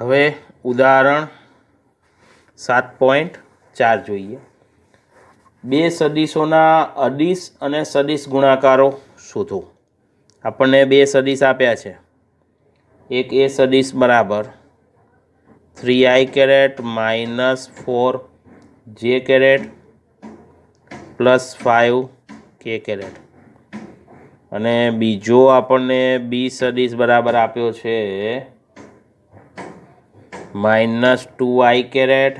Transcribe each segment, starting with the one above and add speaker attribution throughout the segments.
Speaker 1: હવે ઉદાહરણ સાત પોઈન્ટ ચાર જોઈએ બે સદીશોના અડીશ અને સદીશ ગુણાકારો શોધો આપણને બે સદીશ આપ્યા છે એક એ સદીશ બરાબર three I caret minus four J caret plus five K caret અને બીજો આપણને બી સદીશ બરાબર આપ્યો છે minus two I caret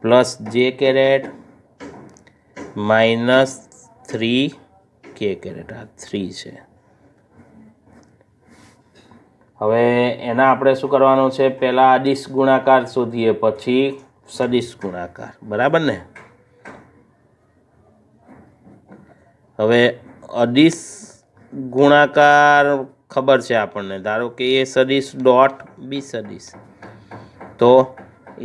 Speaker 1: plus J caret minus three K caret આ થ્રી છે હવે એના આપણે શું કરવાનું છે પહેલાં અડીશ ગુણાકાર શોધીએ પછી સદિશ ગુણાકાર બરાબર ને હવે અડીશ ગુણાકાર ખબર છે આપણને ધારો કે એ સદીશ ડોટ બી સદીશ તો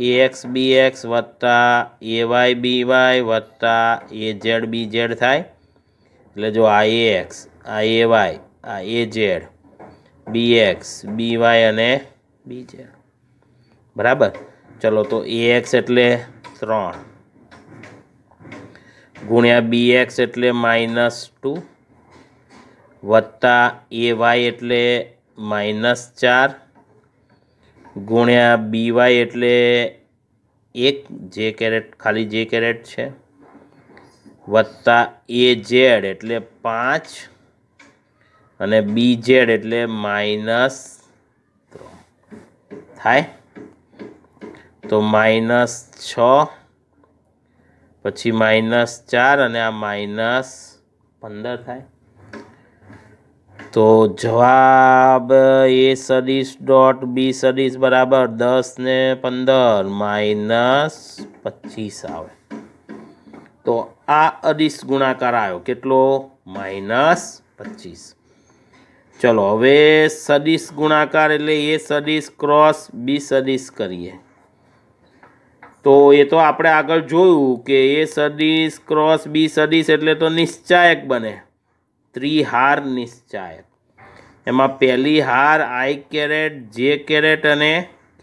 Speaker 1: એ એક્સ બી એક્સ વત્તા એ વાય બી વાય વત્તા એ ઝેડ બી ઝેડ થાય એટલે જો આ એ એક્સ આ એ વાય આ A Z B X B Y અને બી ઝેડ બરાબર ચલો તો એ એક્સ એટલે ત્રણ ગુણ્યા બી એક્સ એટલે માઇનસ ટુ વત્તા એ વાય એટલે માઇનસ ચાર ગુણ્યા બી વાય એટલે એક જે કેરેટ ખાલી જે કેરેટ છે વત્તા એ ઝેડ એટલે પાંચ અને બી ઝેડ એટલે માઇનસ થાય તો માઇનસ છ પછી માઇનસ ચાર અને આ માઇનસ પંદર થાય તો જવાબ એ સદીશ ડોટ બી સદીશ બરાબર દસ ને પંદર માઇનસ પચીસ આવે તો આ અદીશ ગુણાકાર આવ્યો કેટલો માઇનસ પચીસ ચલો હવે સદીશ ગુણાકાર એટલે એ સદીશ ક્રોસ બી સદીશ કરીએ તો એ તો આપણે આગળ જોયું કે એ સદીશ ક્રોસ બી સદીશ એટલે તો નિશ્ચાયક બને ત્રિહાર નિશ્ચાયક એમાં પહેલી હાર આઈ કેરેટ જે કેરેટ અને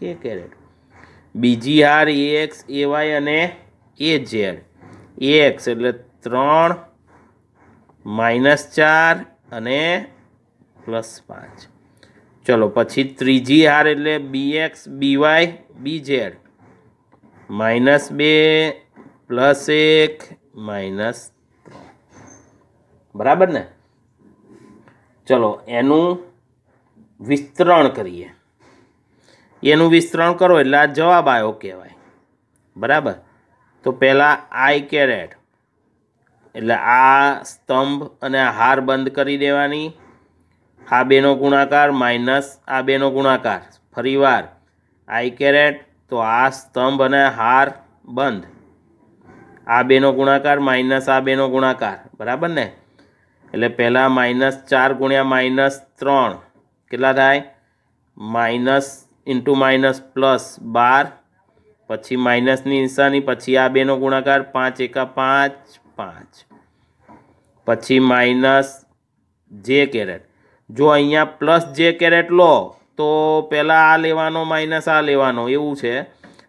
Speaker 1: કે કેરેટ બીજી હાર એ એક્સ એવાય અને એ ઝેડ એ એક્સ એટલે ત્રણ માઇનસ ચાર અને પ્લસ પાંચ ચલો પછી ત્રીજી હાર એટલે B X B Y B Z minus બે પ્લસ એક માઇનસ ત્રણ બરાબર ને ચલો એનું વિસ્તરણ કરીએ એનું વિસ્તરણ કરો એટલે આ જવાબ આવ્યો કહેવાય બરાબર તો પહેલાં આઈ કેરેટ એટલે આ સ્તંભ અને આ હાર બંધ કરી દેવાની આ બેનો ગુણાકાર માઇનસ આ બેનો ગુણાકાર ફરીવાર આઈ કેરેટ તો આ સ્તંભ અને હાર બંધ આ બેનો ગુણાકાર માઇનસ આ બેનો ગુણાકાર બરાબર ને એટલે પહેલાં માઇનસ ચાર ગુણ્યા માઇનસ ત્રણ કેટલા થાય માઇનસ ઇન્ટુ માઇનસ પ્લસ બાર પછી માઇનસની નિશાની પછી આ બેનો ગુણાકાર પાંચ એકા પાંચ પાંચ પછી માઇનસ જે કેરેટ જો અહીંયા પ્લસ જે કેરેટ લો તો પહેલાં આ લેવાનો માઇનસ આ લેવાનો એવું છે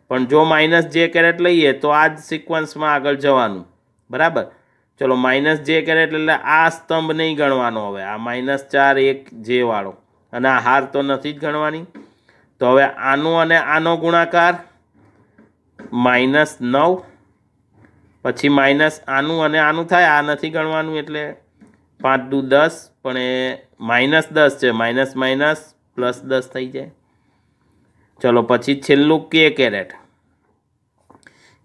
Speaker 1: પણ જો માઇનસ જે કેરેટ લઈએ તો આ જ સિક્વન્સમાં આગળ જવાનું બરાબર ચલો માઇનસ જે કરે એટલે આ સ્તંભ નહીં ગણવાનો હવે આ માઇનસ ચાર એક જે વાળો અને આ હાર તો નથી જ ગણવાની તો હવે આનો અને આનો ગુણાકાર માઇનસ નવ પછી માઇનસ આનું અને આનું થાય આ નથી ગણવાનું એટલે પાંચ દુ દસ પણ એ માઇનસ દસ છે માઇનસ માઇનસ પ્લસ દસ થઈ જાય ચલો પછી છેલ્લું કે કેરેટ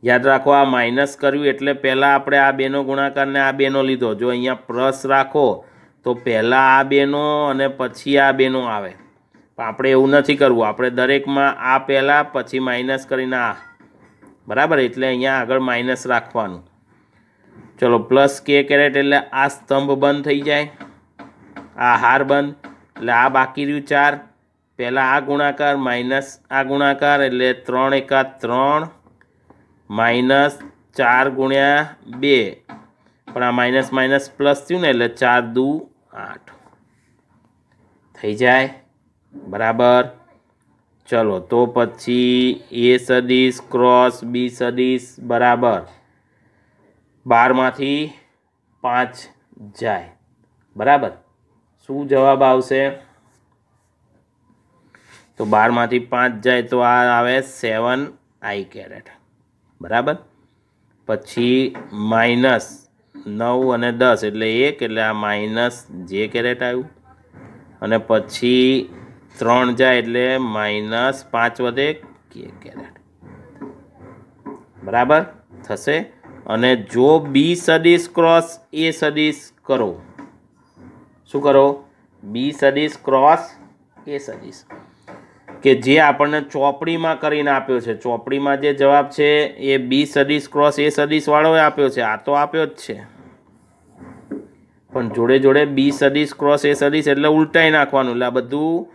Speaker 1: યાદ રાખો આ માઇનસ કર્યું એટલે પહેલાં આપણે આ બેનો ગુણાકારને આ બેનો લીધો જો અહીંયા પ્લસ રાખો તો પહેલાં આ બેનો અને પછી આ બેનો આવે આપણે એવું નથી કરવું આપણે દરેકમાં આ પહેલાં પછી માઇનસ કરીને આ બરાબર એટલે અહીંયા આગળ માઇનસ રાખવાનું ચલો પ્લસ કે કેરેટ એટલે આ સ્તંભ બંધ થઈ જાય આ હાર બંધ એટલે આ બાકી રહ્યું ચાર પહેલાં આ ગુણાકાર માઇનસ આ ગુણાકાર એટલે ત્રણ એકા ત્રણ માઇનસ ચાર ગુણ્યા બે પણ આ માઇનસ માઇનસ પ્લસ થયું ને એટલે ચાર દુ આઠ થઈ જાય બરાબર ચલો તો પછી એ સદીશ ક્રોસ બી સદીશ બરાબર બારમાંથી પાંચ જાય બરાબર શું જવાબ આવશે તો બારમાંથી પાંચ જાય તો આ આવે સેવન આઈ કેરેટ બરાબર પછી માઇનસ નવ અને દસ એટલે એક એટલે આ માઇનસ જે કેરેટ આવ્યું અને પછી ત્રણ જાય એટલે માઇનસ પાંચ વધે કે કેરેટ બરાબર થશે અને જો બી સદીશ ક્રોસ એ સદીશ કરો શું કરો બી સદીશ ક્રોસ એ સદીશ કે જે આપણને ચોપડીમાં કરીને આપ્યો છે ચોપડીમાં જે જવાબ છે એ બી સદીશ ક્રોસ એ સદીશવાળોએ આપ્યો છે આ તો આપ્યો જ છે પણ જોડે જોડે બી સદીશ ક્રોસ એ સદીશ એટલે ઉલટાઈ નાખવાનું એટલે આ બધું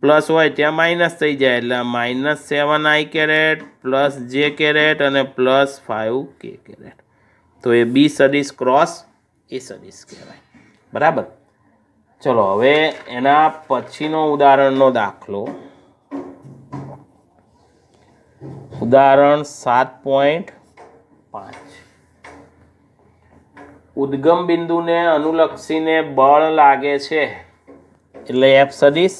Speaker 1: પ્લસ હોય ત્યાં માઇનસ થઈ જાય એટલે minus seven I caret plus J caret અને પ્લસ ફાઇવ કે કેરેટ તો એ બી સદીશ ક્રોસ એ સદીશ કહેવાય બરાબર ચલો હવે એના પછીનો ઉદાહરણનો દાખલો ઉદાહરણ સાત પોઈન્ટ પાંચ ઉદ્ગમ બિંદુને અનુલક્ષીને બળ લાગે છે એટલે એફ સદીશ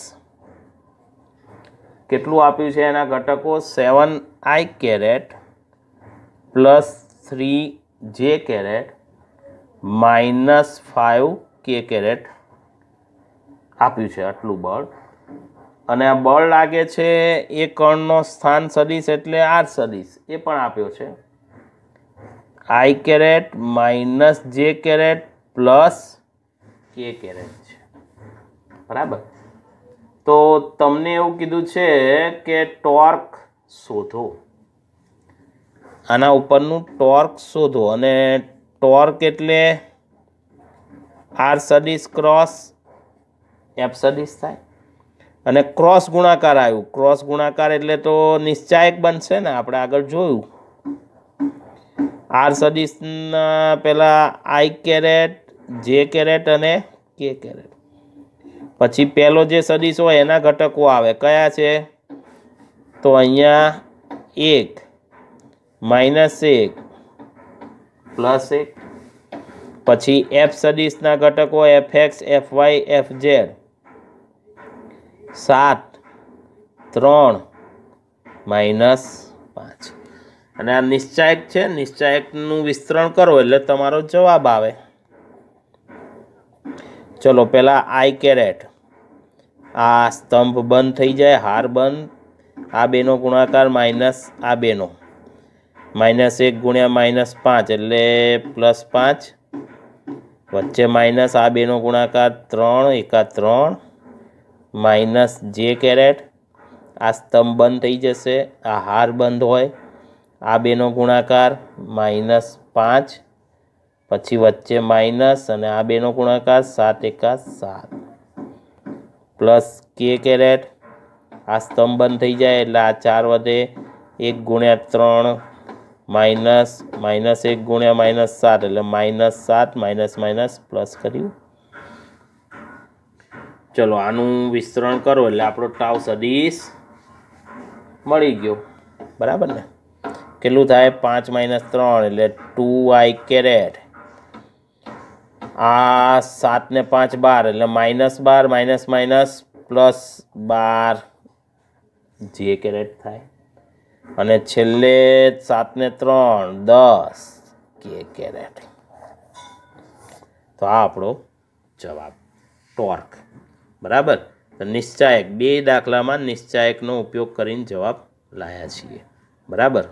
Speaker 1: કેટલું આપ્યું છે એના ઘટકો seven I caret plus three J caret minus five K caret આપ્યું છે આટલું બળ અને આ બળ લાગે છે એ કણનો સ્થાન સદિશ એટલે આર સદિશ એ પણ આપ્યો છે I caret minus J caret plus K caret છે બરાબર તો તમને એવું કીધું છે કે ટોર્ક શોધો આના ઉપરનું ટોર્ક શોધો અને ટોર્ક એટલે આર સદીશ ક્રોસ એફ સદીશ થાય અને ક્રોસ ગુણાકાર આવ્યું ક્રોસ ગુણાકાર એટલે તો નિશ્ચાયક બનશે ને આપણે આગળ જોયું આર સદીશના પહેલાં આઈ કેરેટ જે કેરેટ અને કે કેરેટ પછી પહેલો જે સદીશ હોય એના ઘટકો આવે કયા છે તો અહીંયા એક માઇનસ એક પ્લસ એક પછી એફ સદીશના ઘટકો F X F Y F Z સાત ત્રણ માઇનસ પાંચ અને આ નિશ્ચાયક છે નિશ્ચાયકનું વિસ્તરણ કરો એટલે તમારો જવાબ આવે ચલો પહેલાં આઈ કેરેટ આ સ્તંભ બંધ થઈ જાય હાર બંધ આ બેનો ગુણાકાર માઇનસ આ બેનો માઇનસ એક ગુણ્યા માઇનસ પાંચ એટલે પ્લસ પાંચ વચ્ચે માઇનસ આ બેનો ગુણાકાર ત્રણ એકા ત્રણ માઇનસ જે કેરેટ આ સ્તંભ બંધ થઈ જશે આ હાર બંધ હોય આ બેનો ગુણાકાર માઇનસ પાંચ પછી વચ્ચે માઇનસ અને આ બેનો ગુણાકાર સાત એકા સાત પ્લસ કે કેરેટ આ સ્તંભ બંધ થઈ જાય એટલે આ ચાર વધે એક ગુણ્યા ત્રણ માઇનસ માઇનસ એક ગુણ્યા માઇનસ સાત એટલે માઇનસ સાત માઇનસ માઇનસ પ્લસ કર્યું ચલો આનું વિસ્તરણ કરો એટલે આપણો ટાવ સદીશ મળી ગયો બરાબર ને કેટલું થાય પાંચ માઇનસ ત્રણ એટલે ટુ આઈ કેરેટ આ સાત ને પાંચ બાર એટલે માઇનસ બાર માઇનસ માઇનસ પ્લસ બાર જે કેરેટ થાય અને છેલ્લે સાત ને ત્રણ દસ કે કેરેટ તો આ આપણો જવાબ ટોર્ક બરાબર નિશ્ચાયક બે દાખલામાં નિશ્ચાયકનો ઉપયોગ કરીને જવાબ લાયા છીએ બરાબર